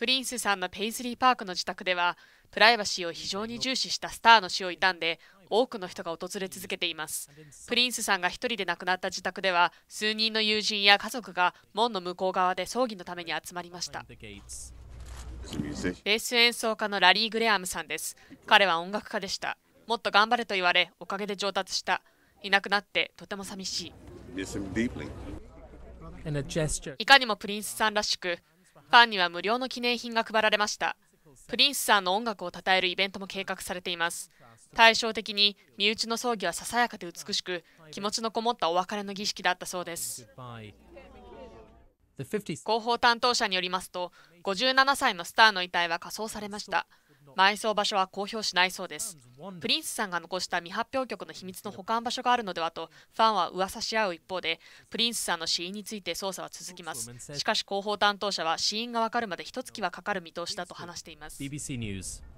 プリンスさんのペイズリーパークの自宅ではプライバシーを非常に重視したスターの死を悼んで多くの人が訪れ続けていますプリンスさんが1人で亡くなった自宅では数人の友人や家族が門の向こう側で葬儀のために集まりましたベース演奏家のラリー・グレアムさんです彼は音楽家でしたもっと頑張れと言われおかげで上達したいなくなってとても寂しいいかにもプリンスさんらしくファンには無料の記念品が配られました。プリンスさんの音楽を称えるイベントも計画されています。対照的に身内の葬儀はささやかで美しく、気持ちのこもったお別れの儀式だったそうです。広報担当者によりますと、57歳のスターの遺体は火葬されました。埋葬場所は公表しないそうですプリンスさんが残した未発表曲の秘密の保管場所があるのではとファンは噂し合う一方でプリンスさんの死因について捜査は続きますしかし広報担当者は死因が分かるまで一月はかかる見通しだと話しています BBC News